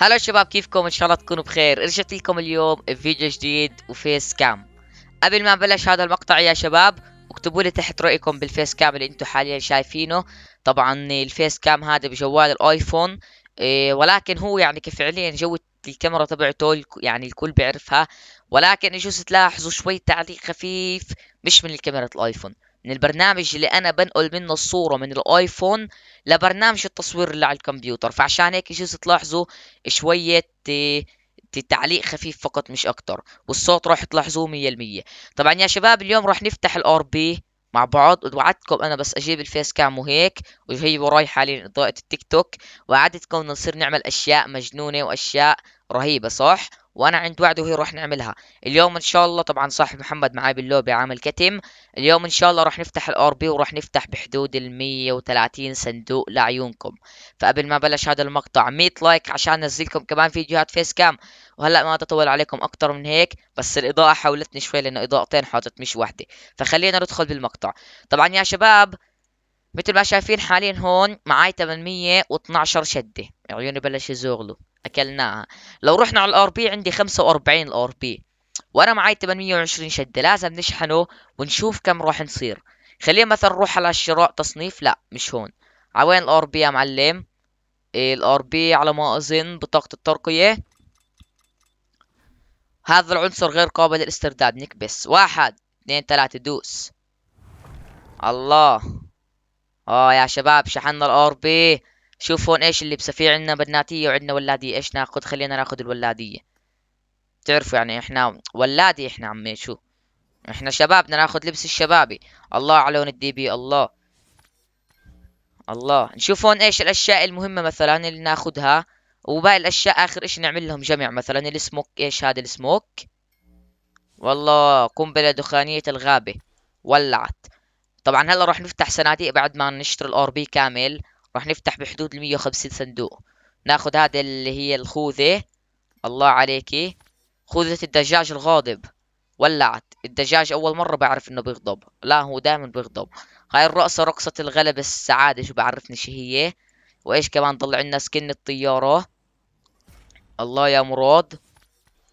هلا شباب كيفكم ان شاء الله تكونوا بخير رجعت لكم اليوم بفيديو جديد وفيس كام قبل ما نبلش هذا المقطع يا شباب اكتبوا لي تحت رأيكم بالفيس كام اللي انتم حاليا شايفينه طبعا الفيس كام هذا بجوال الايفون إيه ولكن هو يعني كفعليا جو الكاميرا تبعته يعني الكل بيعرفها ولكن يجوز تلاحظوا شوي تعليق خفيف مش من الكاميرا الايفون من البرنامج اللي انا بنقل منه الصوره من الايفون لبرنامج التصوير اللي على الكمبيوتر فعشان هيك جزء تلاحظوا شويه تعليق خفيف فقط مش اكتر والصوت راح تلاحظوه 100% طبعا يا شباب اليوم راح نفتح الار بي مع بعض وعدتكم انا بس اجيب الفيس كام وهيك وهي وراي حاليا اضاءه التيك توك وعدتكم نصير نعمل اشياء مجنونه واشياء رهيبه صح وانا عند وعده وهي راح نعملها اليوم ان شاء الله طبعا صاحب محمد معاي باللوبي عامل كتم اليوم ان شاء الله راح نفتح الار بي وراح نفتح بحدود ال 130 صندوق لعيونكم فقبل ما بلش هذا المقطع 100 لايك عشان انزلكم كمان فيديوهات فيس كام وهلا ما اطول عليكم اكثر من هيك بس الاضاءه حولتني شوي لانه اضاءتين حاطط مش وحده فخلينا ندخل بالمقطع طبعا يا شباب مثل ما شايفين حاليا هون معاي 812 شده عيوني بلش يزغلوا اكلناها لو رحنا على الار بي عندي 45 الار بي وانا معي 820 شده لازم نشحنه ونشوف كم راح نصير خلينا مثلا نروح على الشراء تصنيف لا مش هون عوين الار بي يا معلم إيه، الار بي على ما اظن بطاقه الترقيه هذا العنصر غير قابل للاسترداد نكبس واحد اثنين ثلاثة دوس الله اه يا شباب شحنا الار بي شوف هون ايش اللبسه في عندنا بناتيه وعندنا ولاديه ايش ناخذ خلينا ناخذ الولاديه تعرفوا يعني احنا ولادي احنا عمي شو احنا شباب بدنا ناخذ لبس الشبابي الله على لون الدي بي الله الله نشوف هون ايش الاشياء المهمه مثلا اللي ناخذها وباقي الاشياء اخر اشي نعمل لهم جمع مثلا السموك ايش هذا السموك والله قنبله دخانيه الغابه ولعت طبعا هلا راح نفتح صناديق بعد ما نشتري الاوربي بي كامل راح نفتح بحدود ال 150 صندوق ناخذ هذا اللي هي الخوذة الله عليكي خوذة الدجاج الغاضب ولعت الدجاج اول مرة بعرف انه بيغضب لا هو دائما بيغضب هاي الرقصة رقصة الغلبة السعادة شو بعرفني شو هي وايش كمان ضل عندنا سكن الطيارة الله يا مراد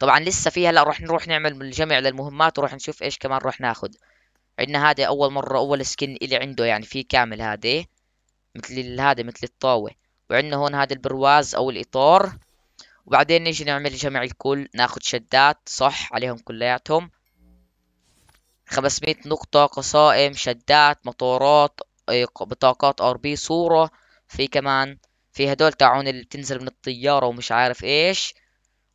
طبعا لسه فيها لا راح نروح نعمل الجمع للمهمات وراح نشوف ايش كمان راح ناخذ عندنا هذا اول مرة اول سكن اللي عنده يعني في كامل هذا مثل هذا مثل الطاوة وعندنا هون هذا البرواز او الاطار وبعدين نيجي نعمل جمع الكل ناخد شدات صح عليهم كلياتهم 500 نقطة قصائم شدات مطارات إيه، بطاقات ار بي صورة في كمان في هدول تاعون اللي بتنزل من الطيارة ومش عارف ايش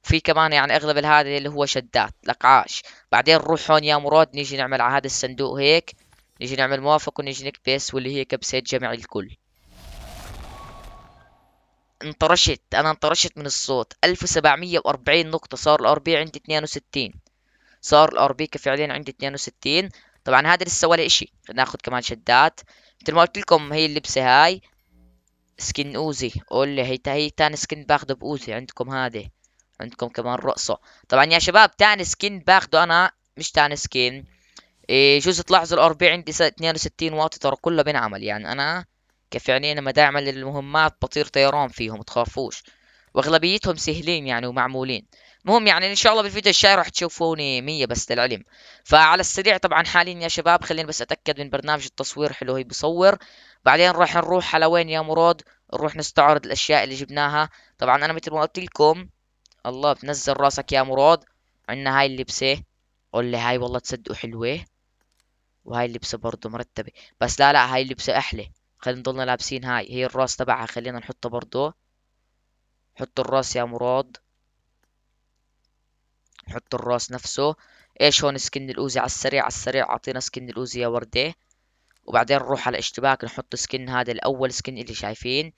وفي كمان يعني اغلب هذا اللي هو شدات لقعاش بعدين نروح هون يا مراد نيجي نعمل على هذا الصندوق هيك نيجي نعمل موافق ونيجي نكبس واللي هي كبسة جمع الكل انطرشت انا انطرشت من الصوت 1740 نقطة صار الار بي عندي 62 صار الار بي فعليا عندي 62 طبعا هذا لسه ولا اشي ناخذ كمان شدات مثل ما قلت لكم هي اللبسة هاي سكن اوزي قول هي هي تاني سكن باخده باوزي عندكم هذه عندكم كمان رقصة طبعا يا شباب تاني سكن باخده انا مش تاني سكن إيه جوز تلاحظوا الار بي عندي 62 واط ترى كله بينعمل يعني انا كيف يعني أنا ما أعمل المهمات بطير طيران فيهم تخافوش واغلبيتهم سهلين يعني ومعمولين المهم يعني ان شاء الله بالفيديو الجاي راح تشوفوني مية بس للعلم فعلى السريع طبعا حاليا يا شباب خليني بس اتاكد من برنامج التصوير حلو هي بصور بعدين راح نروح على وين يا مراد نروح نستعرض الاشياء اللي جبناها طبعا انا مثل ما قلت لكم الله بنزل راسك يا مراد عندنا هاي اللبسه قول لي هاي والله تصدقوا حلوه وهاي اللبسه برضه مرتبه بس لا لا هاي اللبسه احلى خلينا نضلنا لابسين هاي هي الراس تبعها خلينا نحطها برضو حط الراس يا مراد نحط الراس نفسه ايش هون سكن الاوزي على السريع على السريع اعطينا سكن الاوزي يا وردة وبعدين نروح على اشتباك نحط سكن هذا الاول سكن اللي شايفين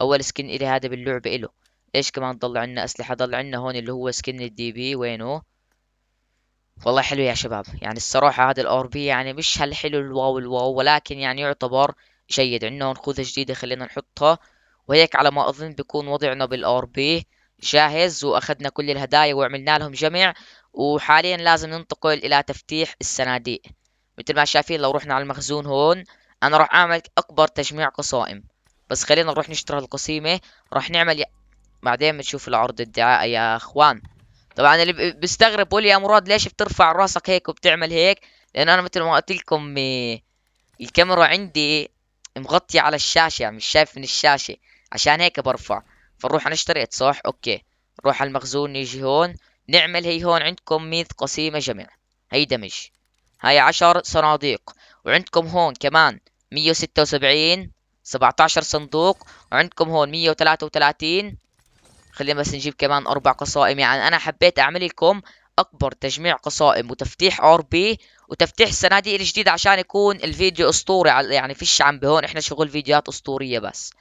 اول سكن الي هذا باللعبة اله ايش كمان ضل عنا اسلحة ضل عنا هون اللي هو سكن الدي بي وينه والله حلو يا شباب يعني الصراحة هذا الار بي يعني مش هالحلو الواو الواو ولكن يعني يعتبر جيد عندنا خوذة جديدة خلينا نحطها وهيك على ما أظن بيكون وضعنا بالآر بي جاهز وأخذنا كل الهدايا وعملنا لهم جمع وحاليا لازم ننتقل إلى تفتيح الصناديق مثل ما شايفين لو رحنا على المخزون هون أنا راح أعمل أكبر تجميع قصائم بس خلينا نروح نشتري هالقصيمة راح نعمل ي... بعدين بنشوف العرض الدعائي يا أخوان طبعا اللي بيستغرب بقول يا مراد ليش بترفع راسك هيك وبتعمل هيك لأن أنا مثل ما قلت لكم الكاميرا عندي مغطية على الشاشة يعني مش شايف من الشاشة عشان هيك برفع فنروح انا اشتريت صح اوكي نروح على المخزون نيجي هون نعمل هي هون عندكم ميث قسيمة جميع هي دمج هاي عشر صناديق وعندكم هون كمان مية وستة وسبعين سبعة عشر صندوق وعندكم هون مية وثلاثة وثلاثين خلينا بس نجيب كمان أربع قصائم يعني أنا حبيت أعمل لكم أكبر تجميع قصائم وتفتيح أور بي وتفتيح الصناديق الجديدة عشان يكون الفيديو اسطوري يعني فيش عم بهون احنا شغل فيديوهات اسطورية بس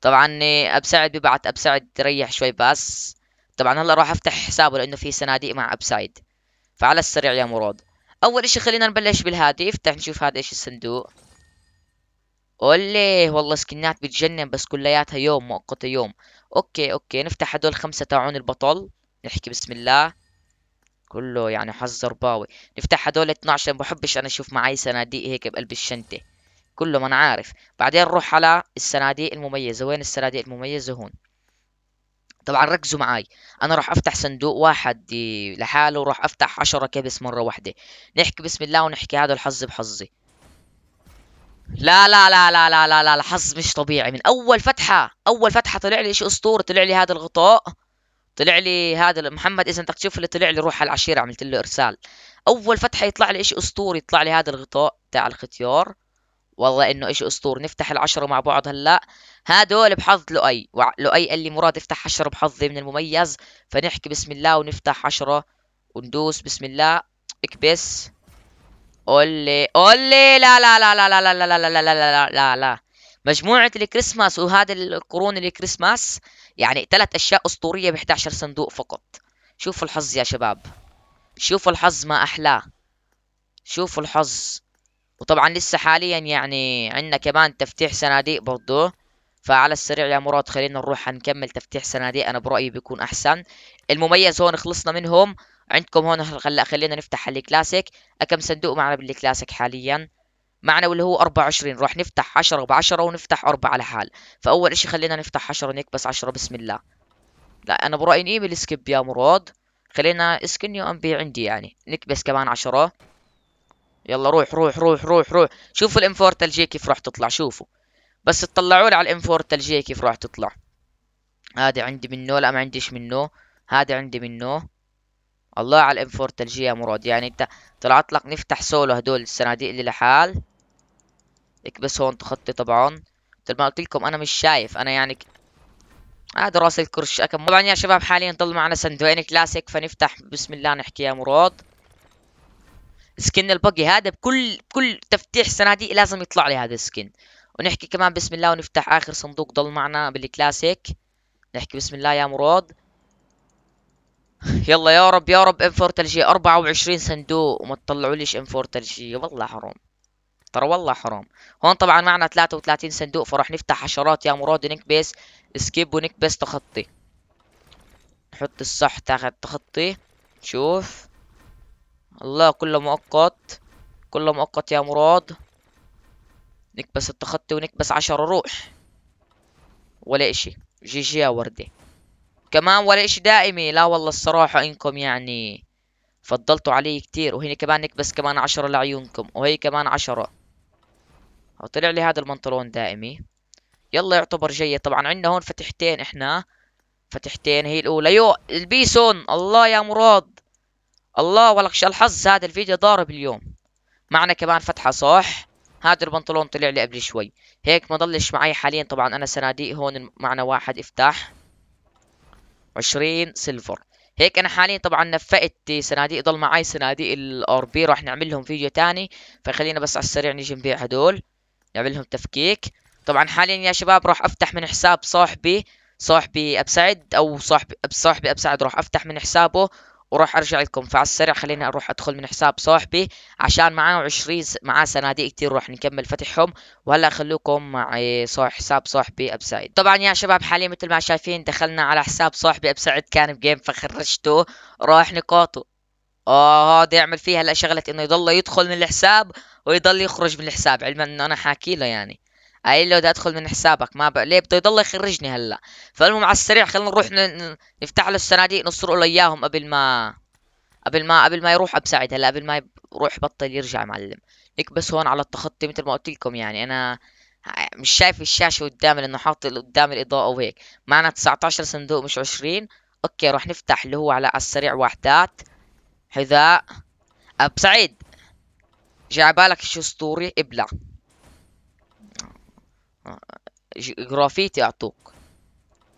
طبعا ابسعد ببعت ابسعد تريح شوي بس طبعا هلا راح افتح حسابه لانه في صناديق مع ابسعد فعلى السريع يا مراد اول اشي خلينا نبلش بالهادي افتح نشوف هذا ايش الصندوق اوليه والله سكنات بتجنن بس كلياتها يوم مؤقتة يوم اوكي اوكي نفتح هدول خمسة تاعون البطل نحكي بسم الله كله يعني حظ زرباوي نفتح هدول 12 ما بحبش انا اشوف معي صناديق هيك بقلب الشنطه كله ما انا عارف بعدين نروح على الصناديق المميزه وين الصناديق المميزه هون طبعا ركزوا معي انا راح افتح صندوق واحد لحاله وراح افتح عشرة كبس مره واحده نحكي بسم الله ونحكي هذا الحظ بحظي لا لا لا لا لا لا لا الحظ مش طبيعي من اول فتحه اول فتحه طلع لي شيء اسطوري طلع لي هذا الغطاء طلع لي هذا محمد اذا بدك تشوف اللي طلع لي روح على العشيره عملت له ارسال اول فتحه يطلع لي شيء اسطوري يطلع لي هذا الغطاء تاع الختيار والله انه شيء اسطوري نفتح العشره مع بعض هلا هدول بحظ لؤي لؤي قال لي مراد افتح عشره بحظي من المميز فنحكي بسم الله ونفتح عشره وندوس بسم الله اكبس قولي قولي لا لا لا لا لا لا لا لا لا لا لا لا لا مجموعة الكريسماس وهذا القرون الكريسماس يعني ثلاث اشياء اسطوريه ب 11 صندوق فقط شوفوا الحظ يا شباب شوفوا الحظ ما احلاه شوفوا الحظ وطبعا لسه حاليا يعني عندنا كمان تفتيح صناديق برضه فعلى السريع يا مراد خلينا نروح نكمل تفتيح صناديق انا برايي بيكون احسن المميز هون خلصنا منهم عندكم هون هلا خلينا نفتح الكلاسيك كم صندوق معنا بالكلاسيك حاليا معنا واللي هو 24 راح نفتح 10 ب10 ونفتح 4 على حال فاول شيء خلينا نفتح 10 نكبس 10 بسم الله لا انا برايي نقيم سكيب يا مراد خلينا اسكن يو ام بي عندي يعني نكبس كمان 10 يلا روح روح روح روح روح شوفوا الام تلجيه كيف راح تطلع شوفوا بس تطلعوا لي على الام تلجيه كيف راح تطلع هذا عندي منه لا ما عنديش منه هذا عندي منه الله على الام تلجيه يا مراد يعني انت طلعت لك نفتح سولو هدول الصناديق اللي لحال اكبس هون تخطي طبعا مثل ما قلت لكم انا مش شايف انا يعني هذا راس الكرش اكم طبعا يا شباب حاليا ضل معنا صندوقين كلاسيك فنفتح بسم الله نحكي يا مراد سكن البقي هذا بكل كل تفتيح سنادي لازم يطلع لي هذا السكن ونحكي كمان بسم الله ونفتح اخر صندوق ضل معنا بالكلاسيك نحكي بسم الله يا مراد يلا يا رب يا رب ام 4 تلجي 24 صندوق وما تطلعوليش ام 4 تلجي والله حرام ترى والله حرام هون طبعا معنا 33 صندوق فراح نفتح حشرات يا مراد نيك بيس سكيب ونيك بيس تخطي نحط الصح تاخد تخطي شوف الله كله مؤقت كله مؤقت يا مراد نكبس التخطي ونكبس عشرة روح ولا اشي جي جي يا وردة كمان ولا اشي دائمي لا والله الصراحة انكم يعني فضلتوا علي كتير وهنا كمان نكبس كمان عشرة لعيونكم وهي كمان عشرة أو طلع لي هذا البنطلون دائمي يلا يعتبر جيد طبعا عندنا هون فتحتين احنا فتحتين هي الاولى يو البيسون الله يا مراد الله ولك شو الحظ هذا الفيديو ضارب اليوم معنا كمان فتحه صح هذا البنطلون طلع لي قبل شوي هيك ما ضلش معي حاليا طبعا انا صناديق هون معنا واحد افتح عشرين سيلفر هيك انا حاليا طبعا نفقت صناديق ضل معي صناديق الار بي راح نعمل لهم فيديو تاني فخلينا بس على السريع نجي نبيع هدول يعمل لهم تفكيك طبعا حاليا يا شباب راح افتح من حساب صاحبي صاحبي ابسعد او صاحبي صاحبي ابسعد راح افتح من حسابه وراح ارجع لكم فعلى السريع خليني اروح ادخل من حساب صاحبي عشان معاه 20 معاه صناديق كثير راح نكمل فتحهم وهلا خلوكم مع حساب صاحبي ابسعد طبعا يا شباب حاليا مثل ما شايفين دخلنا على حساب صاحبي ابسعد كان بجيم فخرجته راح نقاطه اه هذا يعمل فيها هلا شغله انه يضل يدخل من الحساب ويضل يخرج من الحساب علما انه انا حاكي له يعني قايل له بدي ادخل من حسابك ما ب... ليه بده يضل يخرجني هلا فالمهم على السريع خلينا نروح ن... نفتح له الصناديق نسرق له اياهم قبل ما قبل ما قبل ما يروح ابساعد هلا قبل ما يروح بطل يرجع معلم نكبس بس هون على التخطي مثل ما قلت لكم يعني انا مش شايف الشاشه قدامي لانه حاطط قدام الاضاءه وهيك معنا 19 صندوق مش 20 اوكي راح نفتح اللي هو على السريع وحدات حذاء اب سعيد جا عبالك شو اسطوري ابلع جرافيتي يعطوك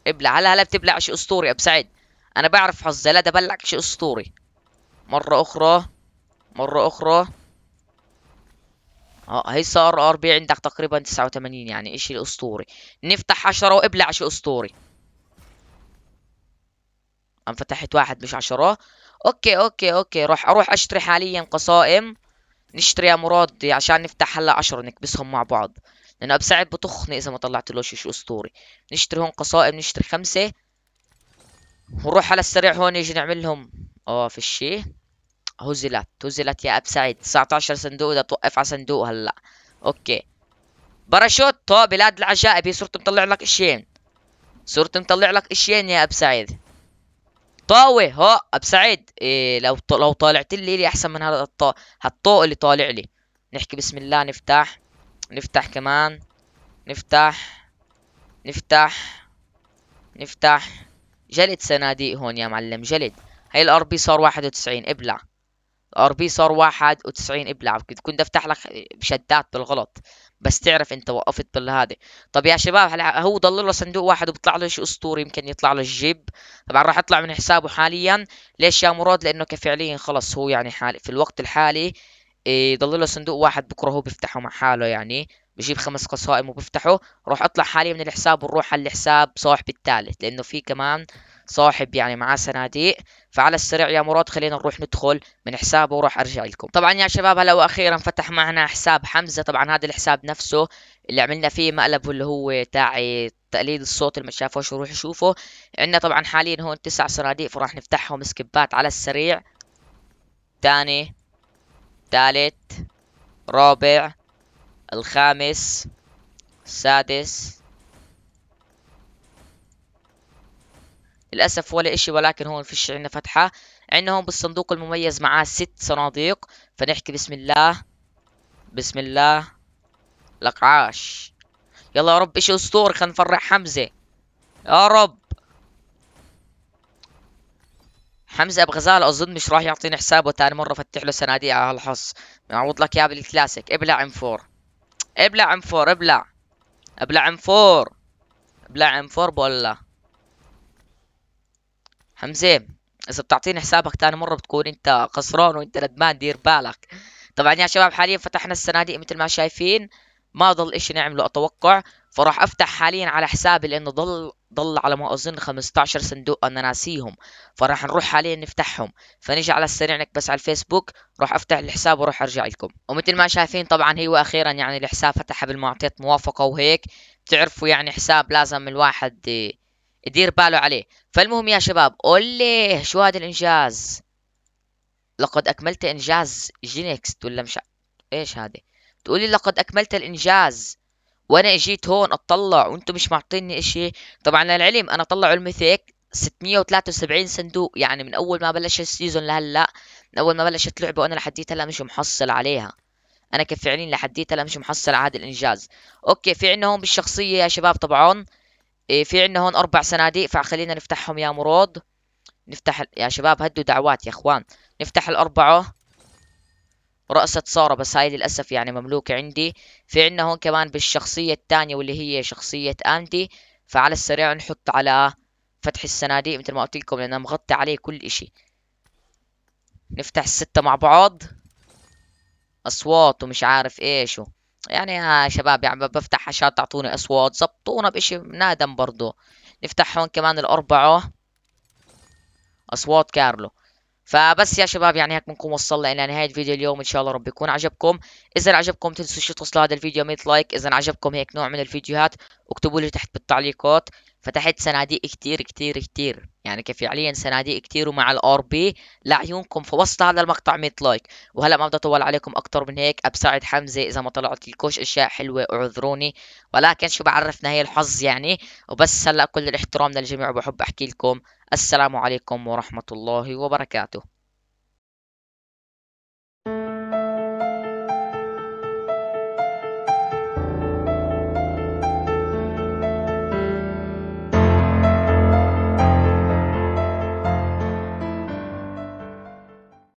ابلع هلا هلا بتبلع شي اسطوري اب سعيد انا بعرف حظي لا دبلعك شي اسطوري مرة اخرى مرة اخرى اه هي صار ار بي عندك تقريبا 89 يعني اشي الاسطوري نفتح عشرة وابلع شي اسطوري انا فتحت واحد مش عشرة اوكي اوكي اوكي راح اروح اشتري حاليا قصائم نشتري يا مراد عشان نفتح هلا عشر نكبسهم مع بعض لانه سعد بطخني اذا ما طلعتلوش شيء اسطوري نشتري هون قصائم نشتري خمسه ونروح على السريع هون يجي نعمل لهم اه في الشيء هزلت هزلت يا اب سعيد 19 صندوق بدها توقف على صندوق هلا اوكي باراشوت بلاد العجائب هي صرت مطلع لك اشيين صرت مطلع لك اشيين يا اب سعد طاوي ها سعيد إيه لو لو طالعت لي لي احسن من هذا الط... هالطوق اللي طالع لي نحكي بسم الله نفتح نفتح كمان نفتح نفتح نفتح جلد صناديق هون يا معلم جلد هاي الار بي صار 91 ابلع ار بي صار 91 ابلع كنت افتح لك شدات بالغلط بس تعرف انت وقفت بالهذا طب يا شباب هو ضل له صندوق واحد وبيطلع له شيء اسطوري يمكن يطلع له الجيب طبعا راح اطلع من حسابه حاليا ليش يا مراد لانه كفعليا خلص هو يعني حالي في الوقت الحالي إيه، ضل له صندوق واحد بكره هو بيفتحه مع حاله يعني بجيب خمس قصائم وبفتحه روح اطلع حاليا من الحساب ونروح على الحساب صاحب الثالث لانه في كمان صاحب يعني معاه صناديق فعلى السريع يا مراد خلينا نروح ندخل من حسابه وراح ارجع لكم طبعا يا شباب هلا واخيرا فتح معنا حساب حمزه طبعا هذا الحساب نفسه اللي عملنا فيه مقلب واللي هو تاع تقليد الصوت اللي ما شافوش روح شوفه عندنا طبعا حاليا هون تسع صناديق فراح نفتحهم سكبات على السريع ثاني ثالث رابع الخامس السادس للأسف ولا إشي ولكن هون فيش عندنا فتحة عندنا هون بالصندوق المميز معاه ست صناديق فنحكي بسم الله بسم الله لقعاش يلا يا رب إشي أسطوري خلينا نفرح حمزة يا رب حمزة أبو غزال أظن مش راح يعطيني حسابه تاني مرة فتح له صناديق على هالحص نعوض لك يا بالكلاسيك ابلع ام فور ابلع ام فور ابلع ابلع ام فور ابلع ام فور بولا حمزه اذا بتعطيني حسابك ثاني مره بتكون انت خسران وانت ندمان دير بالك طبعا يا شباب حاليا فتحنا الصناديق مثل ما شايفين ما ضل اشي نعمله اتوقع فراح افتح حاليا على حسابي لانه ضل ضل على ما اظن 15 صندوق انا ناسيهم فراح نروح حاليا نفتحهم فنيجي على السريع نكبس على الفيسبوك راح افتح الحساب واروح ارجع لكم ومثل ما شايفين طبعا هي واخيرا يعني الحساب فتح بالمعطيات موافقه وهيك بتعرفوا يعني حساب لازم الواحد يدير باله عليه فالمهم يا شباب اوليه شو هذا الانجاز لقد اكملت انجاز جينكست ولا مش ايش هذا تقولي لقد اكملت الانجاز وانا اجيت هون اطلع وانتم مش معطيني اشي طبعا للعلم انا طلعوا الميثيك 673 صندوق يعني من اول ما بلش السيزون لهلا من اول ما بلشت لعبه وانا لحديت هلا مش محصل عليها انا كفعليا لحديت هلا مش محصل على هذا الانجاز اوكي في عنا هون بالشخصيه يا شباب طبعا إيه، في عندنا هون اربع صناديق فخلينا نفتحهم يا مروض نفتح يا شباب هدوا دعوات يا اخوان نفتح الاربعه رأسة سارة بس هاي للأسف يعني مملوكة عندي في عنا هون كمان بالشخصية الثانية واللي هي شخصية أندي فعلى السريع نحط على فتح الصناديق مثل ما قلت لكم لأنها مغطي عليه كل إشي نفتح الستة مع بعض أصوات ومش عارف إيش يعني يا شباب يعني بفتح عشان تعطوني اصوات زبطونا بشيء نادم برضو نفتح هون كمان الاربعه اصوات كارلو فبس يا شباب يعني هيك بنكون وصلنا الى نهايه فيديو اليوم ان شاء الله رب يكون عجبكم اذا عجبكم تنسوا شي توصلوا هذا الفيديو 100 لايك اذا عجبكم هيك نوع من الفيديوهات اكتبوا لي تحت بالتعليقات فتحت صناديق كتير كتير كتير يعني كفعليا صناديق كتير ومع الار بي لعيونكم في وسط هذا المقطع 100 لايك وهلا ما بدي اطول عليكم اكتر من هيك ابساعد حمزه اذا ما طلعت لكوش اشياء حلوه اعذروني ولكن شو بعرفنا هي الحظ يعني وبس هلا كل الاحترام للجميع وبحب احكي لكم السلام عليكم ورحمه الله وبركاته